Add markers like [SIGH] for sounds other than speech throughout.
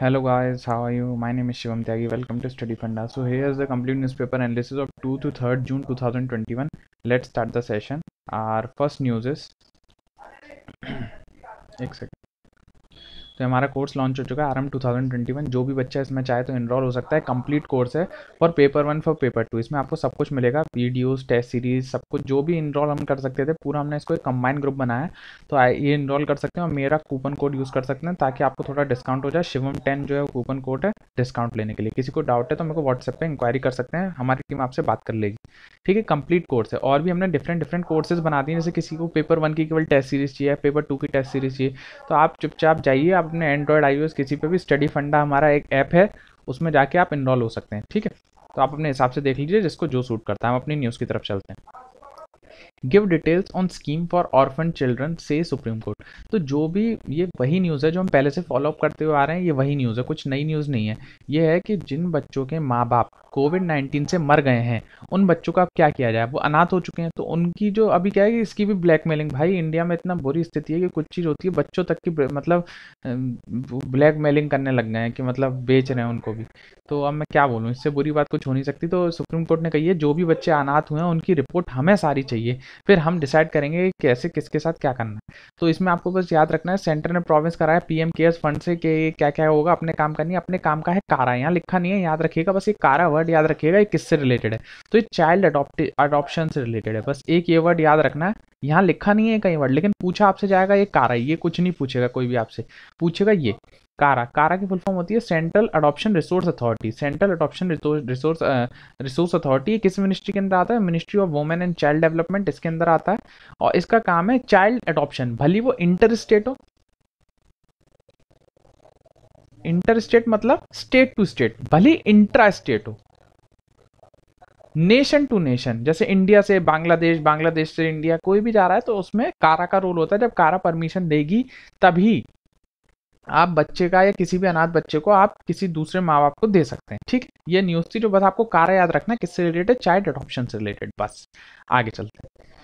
hello guys how are you my name is shivam tyagi welcome to study funda so here's the complete newspaper analysis of 2 to 3rd june 2021 let's start the session our first news is [CLEARS THROAT] तो हमारा course launch हो चुका है आरम 2021 जो भी बच्चा इसमें चाहे तो इनरोल हो सकता है कंप्लीट कोर्स है for paper one for paper two इसमें आपको सब कुछ मिलेगा वीडियोस टेस्ट सीरीज सब कुछ जो भी इनरोल हम कर सकते थे पूरा हमने इसको एक कंबाइन ग्रुप बनाया है तो ये इनरोल कर सकते हैं और मेरा कूपन कोड यूज़ कर सकते हैं ताकि आपको थोड़ा डिस्काउंट हो जाए शिवम टेन जो है कूपन कोड है डिस्काउंट लेने के लिए किसी को डाउट है तो मेरे को व्हाट्सएप पर इंक्वायरी कर सकते हैं हमारी टीम आपसे बात कर लेगी ठीक है कंप्लीट कोर्स है और भी हमने डिफरेंट डिफरेंट कोर्सेज बना दिए जैसे किसी को पेपर वन की केवल टेस्ट सीरीज चाहिए पेपर टू की टेस्ट सीरीज चाहिए तो आप चुपचाप जाइए आप अपने एंड्रॉयड आई किसी पे भी स्टडी फंडा हमारा एक ऐप है उसमें जाके आप इनरॉल हो सकते हैं ठीक है तो आप अपने हिसाब से देख लीजिए जिसको जो सूट करता है हम अपनी न्यूज़ की तरफ चलते हैं give details on scheme for orphan children से सुप्रीम कोर्ट तो जो भी ये वही न्यूज़ है जो हम पहले से फॉलोअप करते हुए आ रहे हैं ये वही न्यूज़ है कुछ नई न्यूज़ नहीं है ये है कि जिन बच्चों के माँ बाप कोविड नाइन्टीन से मर गए हैं उन बच्चों का अब क्या किया जाए वो अनाथ हो चुके हैं तो उनकी जो अभी क्या है कि इसकी भी ब्लैकमेलिंग भाई इंडिया में इतना बुरी स्थिति है कि कुछ चीज़ होती है बच्चों तक की मतलब ब्लैकमेलिंग करने लग गए हैं कि मतलब बेच रहे हैं उनको भी तो अब मैं क्या बोलूँ इससे बुरी बात कुछ हो नहीं सकती तो सुप्रीम कोर्ट ने कही है जो भी बच्चे अनाथ हुए हैं उनकी रिपोर्ट हमें सारी चाहिए फिर हम डिसाइड करेंगे कि कैसे किसके साथ क्या करना है तो इसमें आपको बस याद रखना है सेंटर ने प्रोविंस कराया पीएम केयर्स फंड से कि क्या क्या होगा अपने काम करनी अपने काम का है कारा यहाँ लिखा नहीं है याद रखिएगा बस ये कारा वर्ड याद रखिएगा ये किससे रिलेटेड है तो ये चाइल्ड अडोप्शन से रिलेटेड है बस एक ये वर्ड याद रखना है यहाँ लिखा नहीं है कहीं वर्ड लेकिन पूछा आपसे जाएगा ये कारा ये कुछ नहीं पूछेगा कोई भी आपसे पूछेगा ये कारा कारा की फुल फॉर्म होती है central adoption resource authority central adoption resource resource authority किस मिनिस्ट्री के अंदर आता है ministry of women and child development इसके अंदर आता है और इसका काम है चाइल्ड अडॉप्शन भली वो इंटर स्टेट हो इंटर स्टेट मतलब स्टेट टू स्टेट भले इंट्रा स्टेट हो नेशन टू नेशन जैसे इंडिया से बांग्लादेश बांग्लादेश से इंडिया कोई भी जा रहा है तो उसमें कारा का रोल होता है जब कारा परमिशन देगी तभी आप बच्चे का या किसी भी अनाथ बच्चे को आप किसी दूसरे माँ बाप को दे सकते हैं ठीक है ये न्यूज़ थी जो बस आपको कारा याद रखना किससे रिलेटेड चाइल्ड एडोप्शन से रिलेटेड बस आगे चलते हैं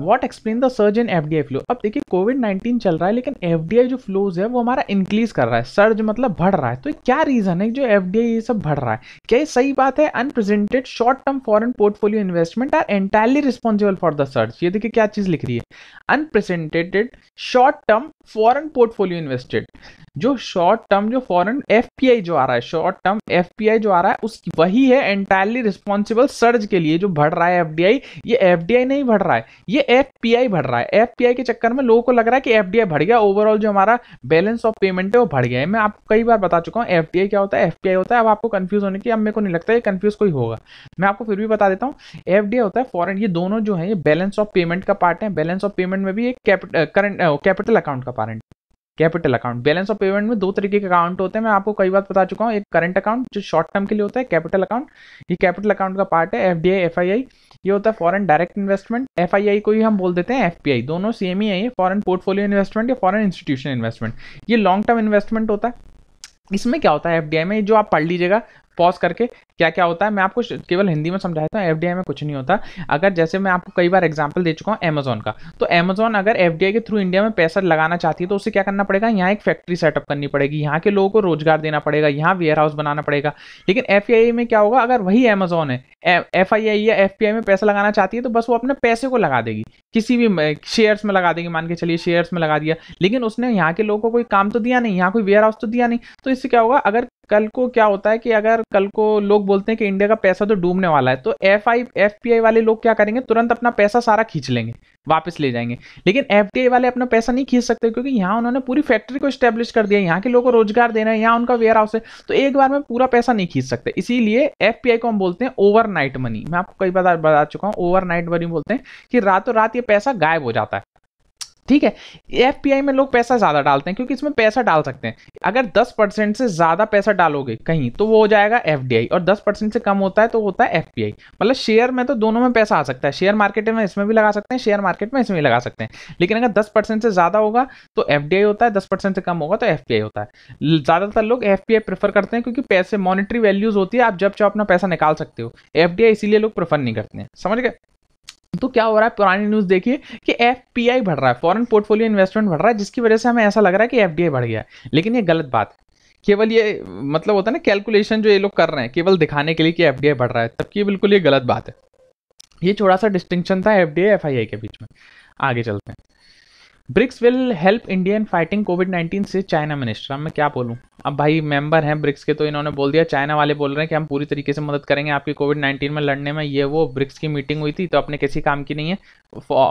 what explain the surge in F flow अब देखिए कोविड नाइन्टीन चल रहा है लेकिन एफ जो फ्लोज है वो हमारा इंक्रीज कर रहा है सर्ज मतलब बढ़ रहा है तो क्या रीजन है जो एफ ये सब बढ़ रहा है क्या ये सही बात है unprecedented short term foreign portfolio investment are entirely responsible for the surge ये देखिए क्या चीज लिख रही है unprecedented short term foreign portfolio invested जो शॉर्ट टर्म जो पी आई जो आ रहा है शॉर्ट टर्म आई जो आ रहा है उस वही है एंटायरली रिस्पॉन्सिबल सर्ज के लिए जो बढ़ रहा है आई ये आई नहीं बढ़ रहा है ये आई बढ़ रहा है आई के चक्कर में लोगों को लग रहा है कि आई बढ़ गया ओवरऑल जो हमारा बैलेंस ऑफ पेमेंट है वो बढ़ गया है मैं आपको कई बार बता चुका हूँ आई क्या होता है आई होता है अब आपको कन्फ्यूज होने की अब मेरे को नहीं लगता है कन्फ्यूज कोई होगा मैं आपको फिर भी बता देता हूँ आई होता है फॉरन ये दोनों जो है ये बैलेंस ऑफ पेमेंट का पार्ट है बैलेंस ऑफ पेमेंट में भी एक कैपिटल अकाउंट uh, का part capital account balance of payment में दो तरीके के अकाउंट होते हैं मैं आपको कई बार बता चुका हूँ एक करंट अकाउंट जो शॉर्ट टर्म के लिए होता है कैपिटल अकाउंट ये कैपिटल अकाउंट का पार्ट है एफ डी ये होता है फॉरन डायरेक्ट इन्वेस्टमेंट एफ को ही हम बोल देते हैं एफ दोनों सेम ही है ये फॉरन पोर्टफोलियो इन्वेस्टमेंट या फॉरन इंस्टीट्यूशन इन्वेस्टमेंट ये लॉन्ग टर्म इन्वेस्टमेंट होता है इसमें क्या होता है एफ में जो आप पढ़ लीजिएगा पॉज करके क्या क्या होता है मैं आपको केवल हिंदी में समझाता हूँ एफ में कुछ नहीं होता अगर जैसे मैं आपको कई बार एग्जाम्पल दे चुका हूँ अमेजोन का तो अमेजोन अगर एफ के थ्रू इंडिया में पैसा लगाना चाहती है तो उसे क्या करना पड़ेगा यहाँ एक फैक्ट्री सेटअप करनी पड़ेगी यहाँ के लोगों को रोजगार देना पड़ेगा यहाँ वेयर हाउस बनाना पड़ेगा लेकिन एफ में क्या होगा अगर वही अमेजोन है एफ या एफ में पैसा लगाना चाहती है तो बस वो अपने पैसे को लगा देगी किसी भी शेयर्स में लगा देगी मान के चलिए शेयर्स में लगा दिया लेकिन उसने यहाँ के लोगों को कोई काम तो दिया नहीं यहाँ कोई वेयर हाउस तो दिया नहीं तो इससे क्या होगा अगर कल को क्या होता है कि अगर कल को लोग बोलते हैं कि इंडिया का पैसा तो डूबने वाला है तो F I F P I वाले लोग क्या करेंगे तुरंत अपना पैसा सारा खींच लेंगे वापस ले जाएंगे लेकिन एफ टी आई वाले अपना पैसा नहीं खींच सकते क्योंकि यहाँ उन्होंने पूरी फैक्ट्री को स्टैब्लिश कर दिया यहाँ के लोगों को रोजगार देना है यहाँ उनका वेयर हाउस है तो एक बार में पूरा पैसा नहीं खींच सकते इसीलिए एफ पी आई को हम बोलते हैं ओवर नाइट मनी मैं आपको कई बार बता चुका हूँ ओवर नाइट मनी बोलते हैं कि रातों रात ये पैसा गायब हो जाता है ठीक है एफ में लोग पैसा ज़्यादा डालते हैं क्योंकि इसमें पैसा डाल सकते हैं अगर 10 परसेंट से ज़्यादा पैसा डालोगे कहीं तो वो हो जाएगा एफ और 10 परसेंट से कम होता है तो होता है एफ मतलब शेयर में तो दोनों में पैसा आ सकता है शेयर मार्केट में इसमें भी लगा सकते हैं शेयर मार्केट में इसमें भी लगा सकते हैं लेकिन अगर दस से ज़्यादा होगा तो एफ होता है दस से कम होगा तो एफ होता है ज़्यादातर लोग एफ प्रेफर करते हैं क्योंकि पैसे मॉनिटरी वैल्यूज़ होती है आप जब चाहो अपना पैसा निकाल सकते हो एफ इसीलिए लोग प्रेफर नहीं करते हैं समझ गए तो क्या हो रहा है पुरानी न्यूज देखिए कि एफ बढ़ रहा है फॉरन पोर्टफोलियो इन्वेस्टमेंट बढ़ रहा है जिसकी वजह से हमें ऐसा लग रहा है कि एफ बढ़ गया लेकिन ये गलत बात है केवल ये मतलब होता है ना कैलकुलेशन जो ये लोग कर रहे हैं केवल दिखाने के लिए कि एफ बढ़ रहा है तब की बिल्कुल ये गलत बात है ये छोटा सा डिस्टिंक्शन था एफ डी के बीच में आगे चलते हैं BRICS will help India in fighting covid 19 से चाइना मिनिस्टर अब मैं क्या बोलूँ अब भाई मेंबर हैं ब्रिक्स के तो इन्होंने बोल दिया चाइना वाले बोल रहे हैं कि हम पूरी तरीके से मदद करेंगे आपकी कोविड नाइन्टीन में लड़ने में ये वो ब्रिक्स की मीटिंग हुई थी तो अपने किसी काम की नहीं है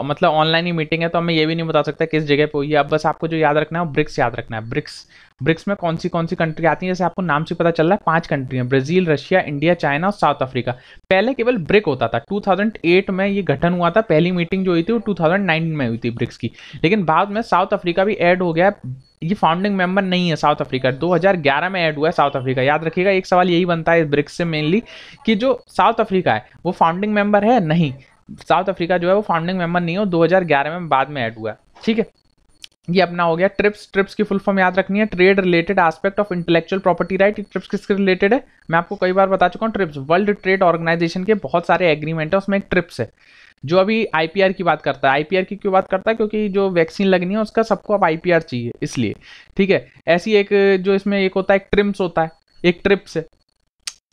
मतलब ऑनलाइन ही मीटिंग है तो हमें ये भी नहीं बता सकता किस जगह पर हुई है अब बस आपको जो याद रखना है वो ब्रिक्स याद रखना है ब्रिक्स ब्रिक्स में कौन सी कौन सी कंट्री आती है जैसे आपको नाम से पता चल रहा है पांच कंट्री हैं ब्राजील रशिया इंडिया चाइना और साउथ अफ्रीका पहले केवल ब्रिक होता था 2008 में ये गठन हुआ था पहली मीटिंग जो हुई थी वो 2009 में हुई थी ब्रिक्स की लेकिन बाद में साउथ अफ्रीका भी ऐड हो गया ये फाउंडिंग मेंबर नहीं है साउथ अफ्रीका 2011 में ऐड हुआ है साउथ अफ्रीका याद रखिएगा एक सवाल यही बनता है ब्रिक्स से मेनली कि जो साउथ अफ्रीका है वो फाउंडिंग मेंबर है नहीं साउथ अफ्रीका जो है वो फाउंडिंग मेंबर नहीं है दो हजार में बाद में ऐड हुआ है ठीक है ये अपना हो गया ट्रिप्स ट्रिप्स की फुल फॉर्म याद रखनी है trade related aspect of intellectual property right TRIPS किसके रिलेटेड है मैं आपको कई बार बता चुका हूँ ट्रिप्स वर्ल्ड ट्रेड ऑर्गेनाइजेशन के बहुत सारे एग्रीमेंट है उसमें एक ट्रिप्स है जो अभी आईपीआर की बात करता है आईपीआर की क्यों बात करता है क्योंकि जो वैक्सीन लगनी है उसका सबको अब आईपीआर चाहिए इसलिए ठीक है ऐसी एक जो इसमें एक होता है एक ट्रिम्स होता है एक ट्रिप्स है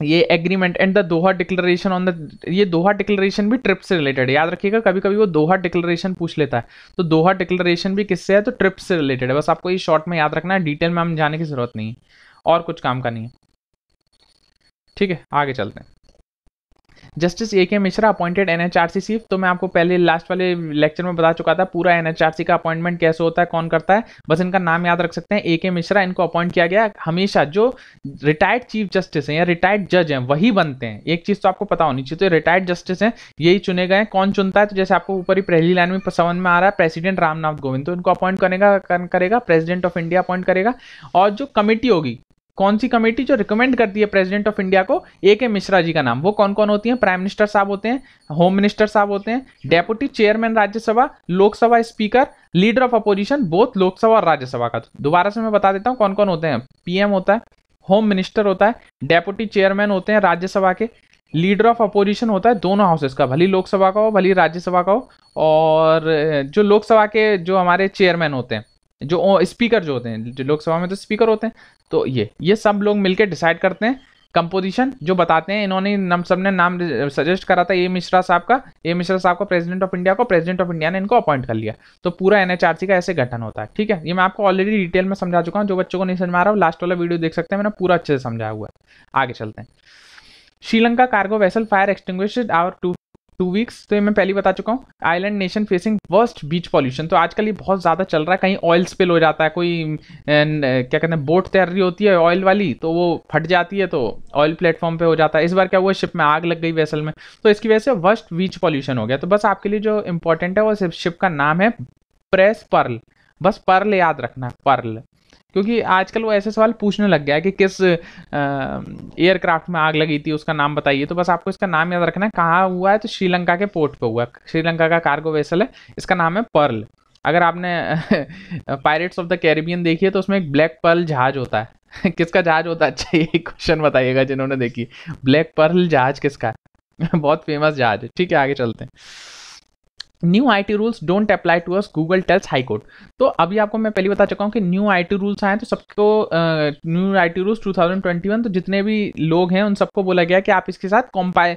ये agreement and the Doha declaration on the ये दोहा डिक्लेरेशन भी ट्रिप से रिलेटेड है याद रखिएगा कभी कभी वो दोहा डिक्लेरेशन पूछ लेता है तो दोहा डिक्लेरेशन भी किससे है तो ट्रिप से रिलेटेड है बस आपको ये शॉर्ट में याद रखना है डिटेल में हम जाने की जरूरत नहीं है और कुछ काम का नहीं है ठीक है आगे चलते हैं justice A K Mishra appointed N H R C chief तो मैं आपको पहले लास्ट वाले लेक्चर में बता चुका था पूरा एन एच आर सी का अपॉइंटमेंट कैसे होता है कौन करता है बस इनका नाम याद रख सकते हैं ए के मिश्रा इनको अपॉइंट किया गया हमेशा जो रिटायर्ड चीफ जस्टिस हैं या रिटायर्ड जज हैं वही बनते हैं एक चीज़ तो आपको पता होनी चाहिए तो रिटायर्ड जस्टिस हैं यही चुने गए हैं कौन चुनता है तो जैसे आपको ऊपर ही पहली लाइन में समझ में आ रहा है प्रेसिडेंट रामनाथ कोविंद तो इनको अपॉइंट करेगा करेगा प्रेसिडेंट ऑफ इंडिया अपॉइंट करेगा और जो कमेटी होगी कौन सी कमेटी जो रिकमेंड करती है प्रेसिडेंट ऑफ इंडिया को ए के मिश्रा जी का नाम वो कौन कौन होती हैं प्राइम मिनिस्टर साहब होते हैं होम मिनिस्टर साहब होते हैं deputy chairman Rajya Sabha Lok Sabha speaker leader of opposition both Lok Sabha और राज्यसभा का दोबारा से मैं बता देता हूँ कौन कौन होते हैं पीएम होता है होम मिनिस्टर होता है डेप्यूटी चेयरमैन होते हैं राज्यसभा के लीडर ऑफ अपोजिशन होता है दोनों हाउसेस का भली लोकसभा का हो भली राज्यसभा का हो और जो लोकसभा के जो हमारे चेयरमैन होते हैं जो स्पीकर जो होते हैं जो लोकसभा में तो स्पीकर होते हैं तो ये ये सब लोग मिलकर डिसाइड करते हैं कंपोजिशन जो बताते हैं इन्होंने नम सब ने नाम सजेस्ट करा था ए मिश्रा साहब का ए मिश्रा साहब का प्रेसिडेंट ऑफ इंडिया को प्रेसिडेंट ऑफ इंडिया ने इनको अपॉइंट कर लिया तो पूरा एनएचआरसी का ऐसे गठन होता है ठीक है ये मैं आपको ऑलरेडी डिटेल में समझा चुका हूँ जो बच्चों को नहीं समझ आ रहा हूँ लास्ट वाला वीडियो देख सकते हैं मैंने पूरा अच्छे से समझाया हुआ है आगे चलते हैं Sri Lanka cargo vessel fire extinguished over two two weeks तो मैं पहले बता चुका हूँ island nation facing worst beach pollution तो आजकल ये बहुत ज़्यादा चल रहा है कहीं ऑयल स्पिल हो जाता है कोई न, क्या कहते हैं बोट तैर रही होती है ऑयल वाली तो वो फट जाती है तो ऑयल प्लेटफॉर्म पे हो जाता है इस बार क्या हुआ शिप में आग लग गई वेसल में तो इसकी वजह से वर्स्ट बीच पॉल्यूशन हो गया तो बस आपके लिए जो इंपॉर्टेंट है वो शिप का नाम है प्रेस पर्ल बस पर्ल याद रखना पर्ल क्योंकि आजकल वो ऐसे सवाल पूछने लग गया है कि किस एयरक्राफ्ट में आग लगी थी उसका नाम बताइए तो बस आपको इसका नाम याद रखना है कहाँ हुआ है तो श्रीलंका के पोर्ट पर हुआ है श्रीलंका का कार्गो वेसल है इसका नाम है पर्ल अगर आपने पायरेट्स ऑफ द कैरिबियन देखी है तो उसमें एक ब्लैक पर्ल जहाज होता है [LAUGHS] किसका जहाज होता है अच्छा ये क्वेश्चन बताइएगा जिन्होंने देखी ब्लैक पर्ल जहाज किसका है [LAUGHS] बहुत फेमस जहाज है ठीक है आगे चलते हैं new I T rules don't apply to us Google tells high court तो अभी आपको मैं पहले बता चुका हूँ कि न्यू आई टी रूल्स आए तो सबको न्यू आई टी रूल्स 2021 तो जितने भी लोग हैं उन सबको बोला गया कि आप इसके साथ कॉम्पाई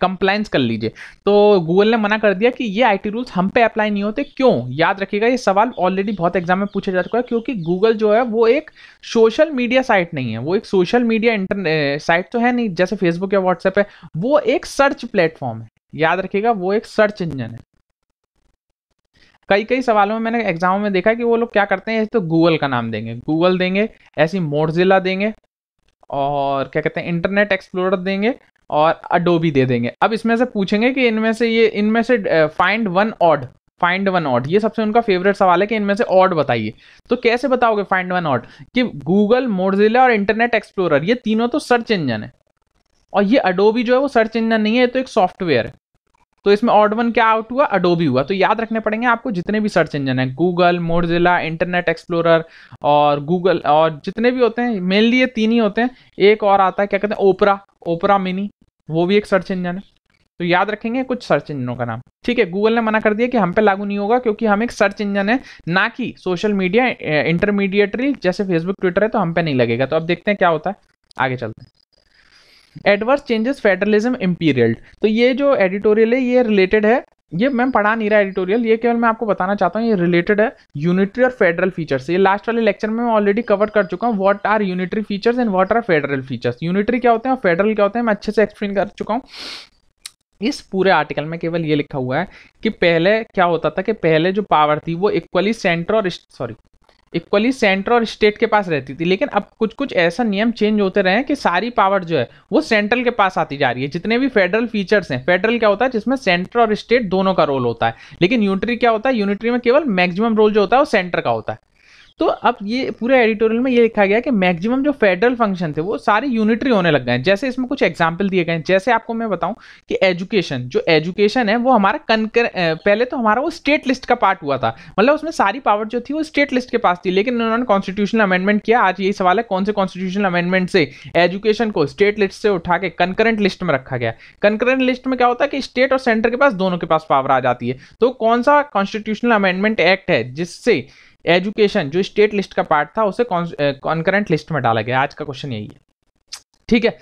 कंप्लाइंस कर लीजिए तो गूगल ने मना कर दिया कि ये आई टी रूल्स हम पे अप्लाई नहीं होते क्यों याद रखिएगा ये सवाल ऑलरेडी बहुत एग्जाम में पूछा जा चुका है क्योंकि गूगल जो है वो एक सोशल मीडिया साइट नहीं है वो एक सोशल मीडिया इंटरनेट साइट तो है नहीं जैसे फेसबुक या व्हाट्सएप है वो एक सर्च प्लेटफॉर्म है याद रखिएगा वो एक सर्च इंजन है कई कई सवालों में मैंने एग्जाम में देखा कि वो लोग क्या करते हैं तो गूगल का नाम देंगे गूगल देंगे ऐसी मोरजिला देंगे और क्या कहते हैं इंटरनेट एक्सप्लोरर देंगे और अडोबी दे देंगे अब इसमें से पूछेंगे कि इनमें से ये इनमें से find one odd find one odd ये सबसे उनका फेवरेट सवाल है कि इनमें से ऑड बताइए तो कैसे बताओगे फाइंड वन ऑड कि गूगल मोरजिला और इंटरनेट एक्सप्लोरर ये तीनों तो सर्च इंजन है और ये अडोबी जो है वो सर्च इंजन नहीं है तो एक सॉफ्टवेयर है तो इसमें ऑड वन क्या आउट हुआ अडोबी हुआ तो याद रखने पड़ेंगे आपको जितने भी सर्च इंजन है गूगल मोरजिला इंटरनेट एक्सप्लोरर और गूगल और जितने भी होते हैं मेनली ये तीन ही होते हैं एक और आता है क्या कहते हैं ओपरा ओपरा मिनी वो भी एक सर्च इंजन है तो याद रखेंगे कुछ सर्च इंजनों का नाम ठीक है गूगल ने मना कर दिया कि हम पे लागू नहीं होगा क्योंकि हम एक सर्च इंजन है ना कि सोशल मीडिया इंटरमीडिएटरी जैसे फेसबुक ट्विटर है तो हम पे नहीं लगेगा तो अब देखते हैं क्या होता है आगे चलते हैं एडवर्स चेंजेस फेडरलिज्म इम्पीरियल तो ये जो एडिटोरियल है ये रिलेटेड है ये मैम पढ़ा नहीं रहा एडिटोरियल ये केवल मैं आपको बताना चाहता हूँ ये रिलेटेड है यूनिटरी और फेडरल फीचर्स ये लास्ट वाले लेक्चर में मैं ऑलरेडी कवर कर चुका हूँ what are unitary features and what are federal features unitary क्या होते हैं और फेडरल क्या होते हैं मैं अच्छे से एक्सप्लेन कर चुका हूँ इस पूरे आर्टिकल में केवल ये लिखा हुआ है कि पहले क्या होता था कि पहले जो पावर थी वो इक्वली सेंटर और सॉरी इक्वली सेंटर और स्टेट के पास रहती थी लेकिन अब कुछ कुछ ऐसा नियम चेंज होते रहे हैं कि सारी पावर जो है वो सेंट्रल के पास आती जा रही है जितने भी फेडरल फीचर्स हैं फेडरल क्या होता है जिसमें सेंटर और स्टेट दोनों का रोल होता है लेकिन यूनिटरी क्या होता है यूनिटरी में केवल मैक्सिमम रोल जो होता है वो सेंटर का होता है तो अब ये पूरे एडिटोरियल में ये लिखा गया कि मैक्सिमम जो फेडरल फंक्शन थे वो सारे यूनिटरी होने लग गए हैं जैसे इसमें कुछ एग्जाम्पल दिए गए हैं जैसे आपको मैं बताऊं कि एजुकेशन जो एजुकेशन है वो हमारा कनकर पहले तो हमारा वो स्टेट लिस्ट का पार्ट हुआ था मतलब उसमें सारी पावर जो थी वो स्टेट लिस्ट के पास थी लेकिन उन्होंने कॉन्स्टिट्यूशनल अमेंडमेंट किया आज यही सवाल है कौन से कॉन्स्टिट्यूशनल अमेंडमेंट से एजुकेशन को स्टेट लिस्ट से उठा के कंकरेंट लिस्ट में रखा गया कंकरेंट लिस्ट में क्या होता है कि स्टेट और सेंटर के पास दोनों के पास पावर आ जाती है तो कौन सा कॉन्स्टिट्यूशनल अमेंडमेंट एक्ट है जिससे एजुकेशन जो स्टेट लिस्ट का पार्ट था उसे कॉन्करेंट लिस्ट में डाला गया आज का क्वेश्चन यही है ठीक है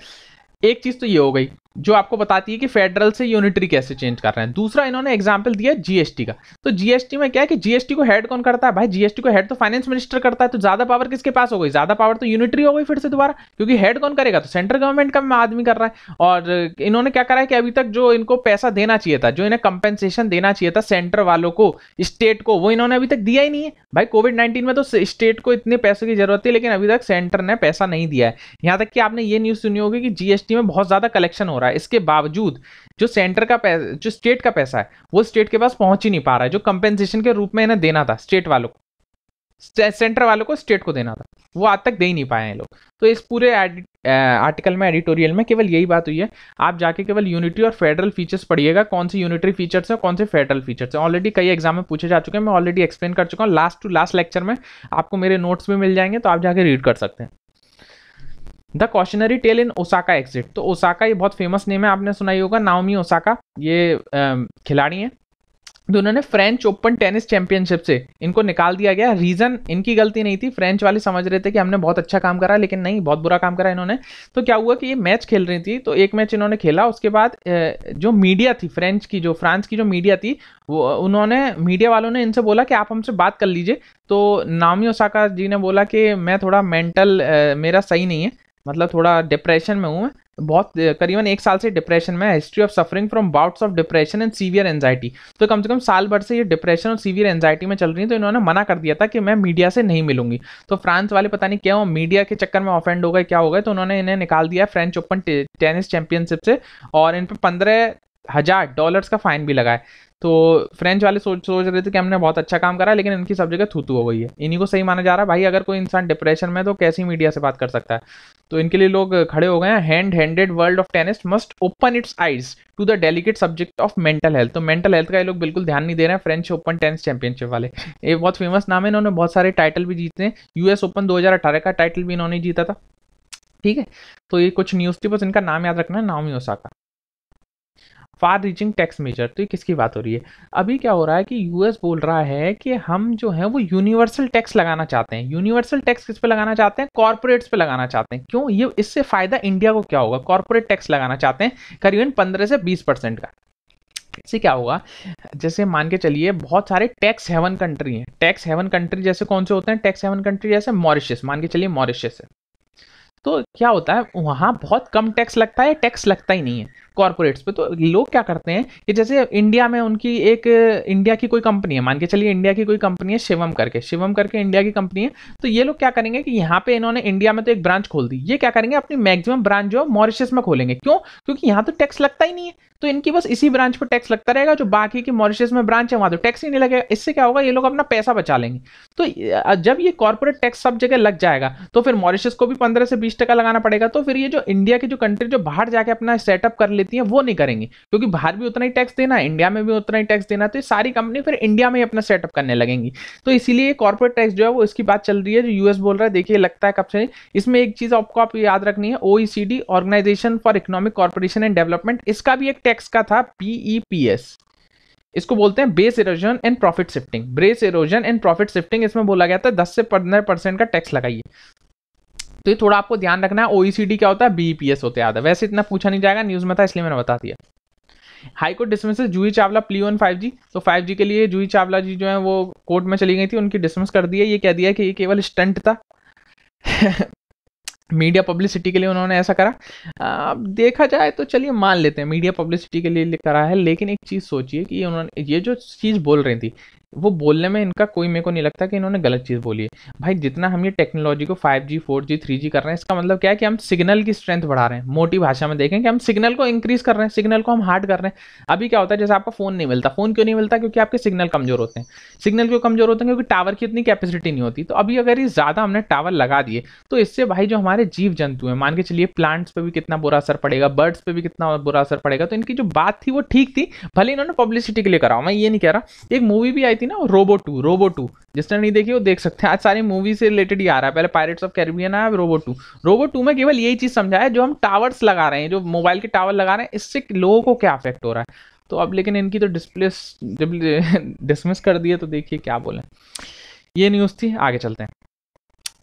एक चीज तो ये हो गई जो आपको बताती है कि फेडरल से यूनिटरी कैसे चेंज कर रहे हैं दूसरा इन्होंने एग्जाम्पल दिया जीएसटी का तो जीएसटी में क्या है कि जीएसटी को हेड कौन करता है भाई जीएसटी को हेड तो फाइनेंस मिनिस्टर करता है तो ज्यादा पावर किसके पास हो गई ज्यादा पावर तो यूनिटरी हो गई फिर से दोबारा क्योंकि हेड कौन करेगा तो सेंट्रल गवर्नमेंट का आदमी कर रहा है और इन्होंने क्या करा है कि अभी तक जो इनको पैसा देना चाहिए था जो इन्हें कंपेंसेशन देना चाहिए था सेंटर वालों को स्टेट को वो इन्होंने अभी तक दिया ही नहीं है भाई कोविड नाइन्टीन में तो स्टेट को इतने पैसे की जरूरत थी लेकिन अभी तक सेंटर ने पैसा नहीं दिया है यहाँ तक कि आपने ये न्यूज सुनी होगी कि जीएसटी में बहुत ज्यादा कलेक्शन हो रहा है रहा है इसके बावजूद जो सेंटर का पैसा जो स्टेट का पैसा है वो स्टेट के पास पहुंच ही नहीं पा रहा है जो कंपेंसेशन के रूप में इन्हें देना था स्टेट वालों को सेंटर वालों को स्टेट को देना था वो आज तक दे ही नहीं पाए हैं लोग तो इस पूरे आर्टिकल में एडिटोरियल में केवल यही बात हुई है आप जाके केवल यूनिटी और फेडरल फीचर्स पढ़िएगा कौन से यूनिटरी फीचर्स हैं कौन से फेडरल फीचर्स हैं ऑलरेडी कई एग्जाम में पूछे जा चुके हैं मैं ऑलरेडी एक्सप्लेन कर चुका हूँ लास्ट टू लास्ट लेक्चर में आपको मेरे नोट्स भी मिल जाएंगे तो आप जाके रीड कर सकते हैं the cautionary tale in Osaka exit तो ओसाका ये बहुत फेमस नेम है आपने सुना ही होगा नाओमी ओसाका ये खिलाड़ी हैं तो उन्होंने फ्रेंच ओपन टेनिस चैंपियनशिप से इनको निकाल दिया गया रीज़न इनकी गलती नहीं थी फ्रेंच वाले समझ रहे थे कि हमने बहुत अच्छा काम करा लेकिन नहीं बहुत बुरा काम करा इन्होंने तो क्या हुआ कि ये मैच खेल रही थी तो एक मैच इन्होंने खेला उसके बाद जो मीडिया थी फ्रेंच की जो फ्रांस की जो मीडिया थी वो उन्होंने मीडिया वालों ने इनसे बोला कि आप हमसे बात कर लीजिए तो नामी ओसाका जी ने बोला कि मैं थोड़ा मेंटल मेरा सही नहीं है मतलब थोड़ा डिप्रेशन में हूँ मैं बहुत करीबन एक साल से डिप्रेशन में history of suffering from bouts of depression and severe anxiety तो कम से कम साल भर से ये डिप्रेशन और सीवियर एनजाइटी में चल रही है तो इन्होंने मना कर दिया था कि मैं मीडिया से नहीं मिलूंगी तो फ्रांस वाले पता नहीं क्या हो मीडिया के चक्कर में ऑफेंड हो गए क्या हो गए तो उन्होंने इन्हें निकाल दिया फ्रेंच ओपन टेनिस चैंपियनशिप से और इन पर पंद्रह हज़ार डॉलर्स का फाइन भी लगा है तो फ्रेंच वाले सोच सोच रहे थे कि हमने बहुत अच्छा काम करा लेकिन इनकी सब जगह थूतू हो गई है इन्हीं को सही माना जा रहा है भाई अगर कोई इंसान डिप्रेशन में तो कैसी मीडिया से बात कर सकता है तो इनके लिए लोग खड़े हो गए हैं hand handed world of tennis must open its eyes to the delicate subject of mental health तो मेंटल हेल्थ का ये लोग बिल्कुल ध्यान नहीं दे रहे हैं फ्रेंच ओपन टेनिस चैंपियनशिप वाले ये बहुत फेमस नाम है इन्होंने बहुत सारे टाइटल भी जीते हैं यूएस ओपन दो का टाइटल भी इन्होंने जीता था ठीक है तो ये कुछ न्यूज़ थी बस इनका नाम याद रखना है नामी का फार रीचिंग टैक्स मेजर तो ये किसकी बात हो रही है अभी क्या हो रहा है कि यूएस बोल रहा है कि हम जो है वो यूनिवर्सल टैक्स लगाना चाहते हैं यूनिवर्सल टैक्स किस पे लगाना चाहते हैं कॉर्पोरेट्स पे लगाना चाहते हैं क्यों ये इससे फायदा इंडिया को क्या होगा कॉर्पोरेट टैक्स लगाना चाहते हैं करीबन पंद्रह से बीस परसेंट का इससे क्या होगा जैसे मान के चलिए बहुत सारे टैक्स हेवन कंट्री हैं टैक्स हेवन कंट्री जैसे कौन से होते हैं टैक्स हेवन कंट्री जैसे मॉरिशस मान के चलिए मॉरिशस है तो क्या होता है वहाँ बहुत कम टैक्स लगता है टैक्स लगता ही नहीं है कॉर्पोरेट्स पे तो लोग क्या करते हैं कि जैसे इंडिया में उनकी एक इंडिया की कोई कंपनी है मान के चलिए इंडिया की कोई कंपनी है शिवम करके शिवम करके इंडिया की कंपनी है तो ये लोग क्या करेंगे कि यहाँ पे इन्होंने इंडिया में तो एक ब्रांच खोल दी ये क्या करेंगे अपनी मैक्सिमम ब्रांच जो है मॉरिशस में खोलेंगे क्यों क्योंकि यहाँ तो टैक्स लगता ही नहीं है तो इनकी बस इसी ब्रांच पर टैक्स लगता रहेगा जो बाकी की मॉरिशस में ब्रांच है वहां तो टैक्स ही नहीं लगेगा इससे क्या होगा ये लोग अपना पैसा बचा लेंगे तो जब ये कॉर्पोरेट टैक्स सब जगह लग जाएगा तो फिर मॉरिशस को भी पंद्रह से बीस टका लगाना पड़ेगा तो फिर ये जो इंडिया की जो कंट्री जो बाहर जाके अपना सेटअप कर लेती है वो नहीं करेंगे क्योंकि बाहर भी उतना ही टैक्स देना इंडिया में भी उतना ही टैक्स देना तो ये सारी कंपनी फिर इंडिया में ही अपना सेटअप करने लगेंगी तो इसीलिए कॉर्पोरेट टैक्स जो है वो इसकी बात चल रही है जो यूएस बोल रहा है देखिए लगता है कब से इसमें एक चीज आपको आप याद रखनी है OECD organisation for economic corporation and development इसका भी एक टैक्स का था पीईपीएस e इसको बोलते हैं base erosion and profit shifting base erosion and profit shifting इसमें बोला गया था दस से पंद्रह परसेंट का टैक्स लगाइए तो ये थोड़ा आपको ध्यान रखना है ओईसीडी क्या होता है बीईपीएस e होते हैं आधा वैसे इतना पूछा नहीं जाएगा न्यूज में था इसलिए मैंने बता दिया high court dismiss Juhi Chawla plea on five G तो फाइव जी के लिए जूही चावला जी जो है वो कोर्ट में चली गई थी उनकी डिसमिस कर दी है ये कह दिया कि ये केवल स्टंट था मीडिया पब्लिसिटी के लिए उन्होंने ऐसा करा आ, देखा जाए तो चलिए मान लेते हैं मीडिया पब्लिसिटी के लिए करा है लेकिन एक चीज़ सोचिए कि उन्होंने ये जो चीज़ बोल रही थी वो बोलने में इनका कोई मेरे को नहीं लगता कि इन्होंने गलत चीज़ बोली है भाई जितना हम ये टेक्नोलॉजी को 5G, 4G, 3G कर रहे हैं इसका मतलब क्या है कि हम सिग्नल की स्ट्रेंथ बढ़ा रहे हैं मोटी भाषा में देखें कि हम सिग्नल को इंक्रीज कर रहे हैं सिग्नल को हम हार्ड कर रहे हैं अभी क्या होता है जैसे आपका फ़ोन नहीं मिलता फ़ोन क्यों नहीं मिलता क्योंकि आपके सिग्नल कमज़ोर होते हैं सिग्नल क्यों कमज़ोर होते हैं क्योंकि टावर की इतनी कैपेसिटी नहीं होती तो अभी अगर ये ज़्यादा हमने टावर लगा दिए तो इससे भाई जो हमारे जीव जंतु हैं मान के चलिए प्लांट्स पर भी कितना बुरा असर पड़ेगा बर्ड्स पर भी कितना बुरा असर पड़ेगा तो इनकी जो बात थी वो ठीक थी भले इन्होंने पब्लिसिटी के लिए कराओ मैं ये नहीं कह रहा एक मूवी भी आई थी थी ना रोबो टू रोबो टू जिसने नहीं देखी वो देख सकते हैं आज सारी मूवी से रिलेटेड ही आ रहा है पहले पायरेट्स ऑफ कैरिबियन आया रोबो टू रोबो टू में केवल यही चीज़ समझाया जो हम टावर्स लगा रहे हैं जो मोबाइल के टावर लगा रहे हैं इससे लोगों को क्या अफेक्ट हो रहा है तो अब लेकिन इनकी तो डिस्प्लेस डिसमिस [LAUGHS] कर दिए तो देखिए क्या बोले ये न्यूज़ थी आगे चलते हैं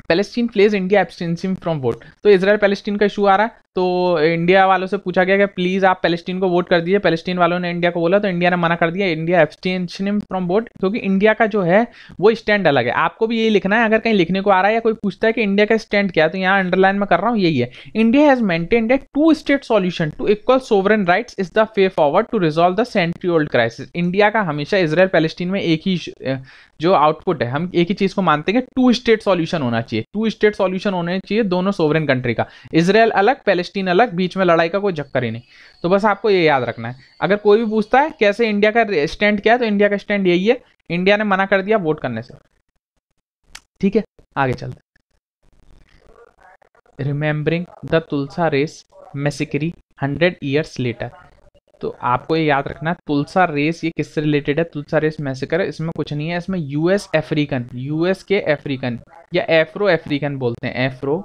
Palestine pledge India abstains from vote तो इसराइल पैलेस्टीन का इशू आ रहा है तो इंडिया वालों से पूछा गया कि प्लीज़ आप पेलेस्टीन को वोट कर दीजिए पेलेस्टीन वालों ने इंडिया को बोला तो इंडिया ने मना कर दिया इंडिया एब्सटेंशन फ्रॉम वोट क्योंकि इंडिया का जो है वो स्टैंड अलग है आपको भी यही लिखना है अगर कहीं लिखने को आ रहा है या कोई पूछता है कि इंडिया का स्टैंड क्या है तो यहाँ अंडरलाइन में कर रहा हूँ यही है India has maintained a two state solution two equal sovereign rights is the फे forward to resolve the century old crisis India का हमेशा इसराइल पेलेस्टीन में एक ही जो आउटपुट है हम एक ही चीज़ को मानते हैं टू स्टेट सॉल्यूशन होना चाहिए टू स्टेट सॉल्यूशन होना चाहिए दोनों सोवरन कंट्री का इसराइल अलग पैलेस्टीन अलग बीच में लड़ाई का कोई चक्कर ही नहीं तो बस आपको ये याद रखना है अगर कोई भी पूछता है कैसे इंडिया का स्टैंड क्या है तो इंडिया का स्टैंड यही है इंडिया ने मना कर दिया वोट करने से ठीक है आगे चलते remembering the Tulsa race massacre hundred years later तो आपको ये याद रखना है तुलसा रेस ये किससे रिलेटेड है तुलसा रेस मैसेकर इसमें कुछ नहीं है इसमें यूएस अफ्रीकन यूएस के अफ्रीकन या एफ्रो अफ्रीकन बोलते हैं एफ्रो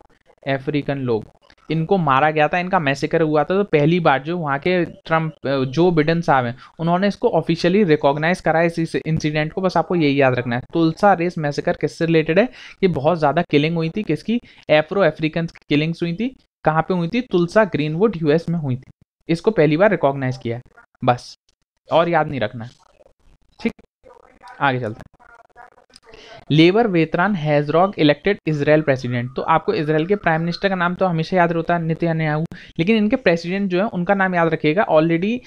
अफ्रीकन लोग इनको मारा गया था इनका मैसेकर हुआ था तो पहली बार जो वहाँ के ट्रम्प जो बिडन साहब हैं उन्होंने इसको ऑफिशियली रिकॉग्नाइज करा इस इंसिडेंट को बस आपको यही याद रखना है तुलसा रेस मैसेकर किससे रिलेटेड है कि बहुत ज़्यादा किलिंग हुई थी किसकी एफ्रो अफ्रीकन की किलिंग्स हुई थी कहाँ पर हुई थी तुलसा ग्रीनवुड यूएस में हुई थी इसको पहली बार रिकॉग्नाइज किया है बस और याद नहीं रखना ठीक आगे चलते हैं लेबर वेतरान हैजरॉग इलेक्टेड इसराइल प्रेसिडेंट तो आपको इसराइल के प्राइम मिनिस्टर का नाम तो हमेशा याद रहता है नित्यानयाहू लेकिन इनके प्रेसिडेंट जो है उनका नाम याद रखिएगा already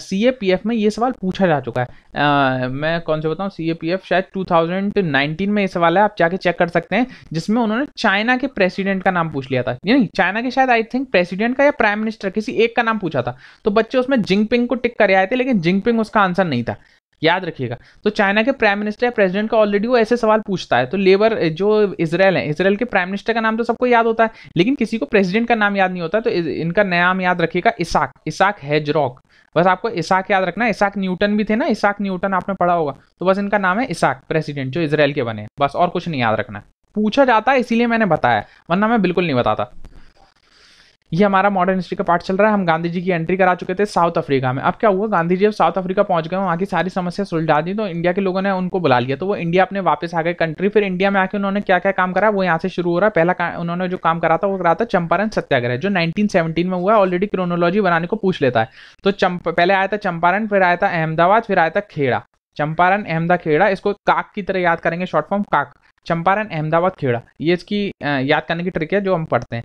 C A P F में ये सवाल पूछा जा चुका है uh, मैं कौन सा बताऊँ सी ए पी एफ शायद टू थाउजेंड नाइनटीन में ये सवाल है आप जाके चेक कर सकते हैं जिसमें उन्होंने चाइना के प्रेसिडेंट का नाम पूछ लिया था यानी चाइना के शायद आई थिंक प्रेसिडेंट का या प्राइम मिनिस्टर किसी एक का नाम पूछा था तो बच्चे उसमें जिंगपिंग को टिक कर आए थे लेकिन जिंगपिंग उसका आंसर नहीं था याद रखिएगा तो चाइना के प्राइम मिनिस्टर या प्रेसिडेंट का ऑलरेडी वो ऐसे सवाल पूछता है तो लेबर जो इसराइल है इसराइल के प्राइम मिनिस्टर का नाम तो सबको याद होता है लेकिन किसी को प्रेसिडेंट का नाम याद नहीं होता तो इनका नया नाम याद रखिएगा इसाक इसाक हैजरॉक बस आपको इसाक याद रखना इसाक न्यूटन भी थे ना इसाक न्यूटन आपने पढ़ा होगा तो बस इनका नाम है इसाक प्रेसिडेंट जो इसराइल के बने बस और कुछ नहीं याद रखना पूछा जाता है इसीलिए मैंने बताया वरना मैं बिल्कुल नहीं बताता ये हमारा मॉडर्न हिस्ट्री का पार्ट चल रहा है हम गांधी जी की एंट्री करा चुके थे साउथ अफ्रीका में अब क्या हुआ गांधी जी अब साउथ अफ्रीका पहुंच गए वहाँ की सारी समस्या सुलझा दी तो इंडिया के लोगों ने उनको बुला लिया तो वो इंडिया अपने वापस आ गए कंट्री फिर इंडिया में आके उन्होंने क्या क्या काम करा वो यहाँ से शुरू हो रहा है पहला उन्होंने जो काम करा था वो करा था चंपारण सत्याग्रह जो नाइनटीन में हुआ ऑलरेडी क्रोनोलॉजी बनाने को पूछ लेता है तो पहले आया था चंपारण फिर आया था अहमदाबाद फिर आया था खेड़ा चंपारण अहमदा खेड़ा इसको काक की तरह याद करेंगे शॉर्ट फॉर्म काक चंपारण अहमदाबाद खेड़ा ये इसकी याद करने की ट्रिक है जो हम पढ़ते हैं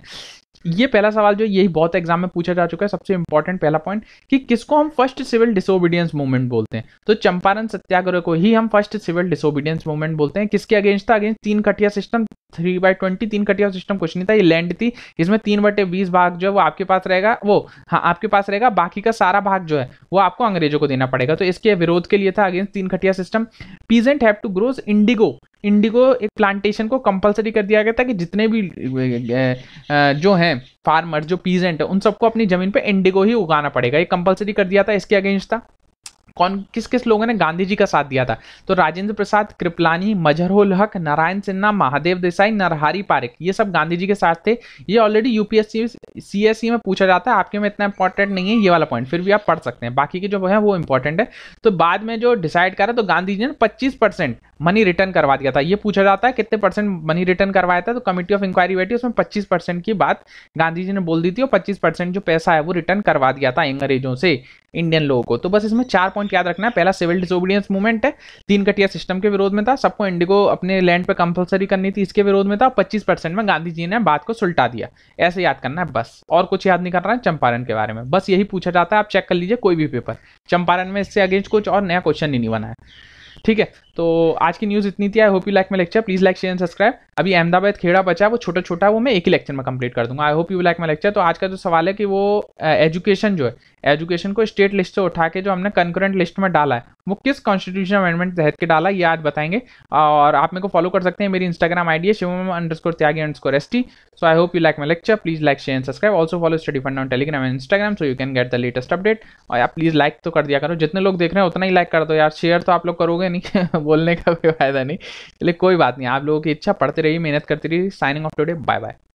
ये पहला सवाल जो यही बहुत एग्जाम में पूछा जा चुका है सबसे इंपॉर्टेंट पहला पॉइंट कि किसको हम फर्स्ट सिविल डिसोबीडियंस मूवमेंट बोलते हैं तो चंपारण सत्याग्रह को ही हम फर्स्ट सिविल डिसोबीडियंस मूवमेंट बोलते हैं किसके अगेंस्ट था अगेंस्ट तीन कटिया सिस्टम थ्री बाय ट्वेंटी तीन कटिया सिस्टम कुछ नहीं था ये लैंड थी इसमें तीन बटे बीस भाग जो है वो आपके पास रहेगा वो हाँ आपके पास रहेगा बाकी का सारा भाग जो है वो आपको अंग्रेजों को देना पड़ेगा तो इसके विरोध के लिए था against Tinkathia system peasant have to grows indigo indigo एक प्लांटेशन को कंपलसरी कर दिया गया था कि जितने भी जो हैं फार्मर जो पीजेंट है उन सबको अपनी जमीन पे इंडिगो ही उगाना पड़ेगा ये कंपलसरी कर दिया था इसके अगेंस्ट था कौन किस किस लोगों ने गांधी जी का साथ दिया था तो राजेंद्र प्रसाद कृपलानी मजहरुल हक नारायण सिन्हा महादेव देसाई नरहारी पारिक ये सब गांधी जी के साथ थे ये ऑलरेडी यूपीएससी सीएससी में पूछा जाता है आपके में इतना इंपॉर्टेंट नहीं है ये वाला पॉइंट फिर भी आप पढ़ सकते हैं बाकी के जो है वो इंपॉर्टेंट है तो बाद में जो डिसाइड करा तो गांधी जी ने पच्चीस मनी रिटर्न करवा दिया था ये पूछा जाता है कितने परसेंट मनी रिटर्न करवाया था तो कमिटी ऑफ इंक्वायरी बैठी उसमें पच्चीस परसेंट की बात गांधी जी ने बोल दी थी और पच्चीस परसेंट जो पैसा है वो रिटर्न करवा दिया था अंग्रेजों से इंडियन लोगों को तो बस इसमें चार पॉइंट पॉइंट याद रखना है पहला सिविल डिसोबीडियंस मूवमेंट है तीन कटिया सिस्टम के विरोध में था सबको इंडिगो अपने लैंड पे कंपलसरी करनी थी इसके विरोध में था पच्चीस परसेंट में गांधी जी ने बात को सुलटा दिया ऐसे याद करना है बस और कुछ याद नहीं करना है चंपारण के बारे में बस यही पूछा जाता है आप चेक कर लीजिए कोई भी पेपर चंपारण में इससे अगेंस्ट कुछ और नया क्वेश्चन ही नहीं बना है ठीक है तो आज की न्यूज़ इतनी थी I hope you like my lecture please like share and subscribe अभी अहमदाबाद खेड़ा बचा है वो छोटा छोटा वो मैं एक ही लेक्चर में कंप्लीट कर दूंगा I hope you like my lecture तो आज का जो सवाल है कि वो एजुकेशन जो है एजुकेशन को स्टेट लिस्ट से उठा के जो हमने कंकरेंट लिस्ट में डाला है वो किस कॉन्स्टिट्यूशन अमेंडमेंट तहत के डाला ये आज बताएंगे और आप मेरे को फॉलो कर सकते हैं मेरी इंस्टाग्राम आई डी है Shivam underscore Tyagi underscore S T So I hope you like my lecture. Please like, share and subscribe. Also follow Study Fund on Telegram and Instagram so you can get the latest update. और यार please like तो कर दिया करो जितने लोग देख रहे हैं उतना ही लाइक कर दो यार शेयर तो आप लोग करोगे नहीं बोलने का कोई फायदा नहीं चलिए कोई बात नहीं आप लोगों की इच्छा पढ़ते रहिए मेहनत करते रहिए signing off today bye bye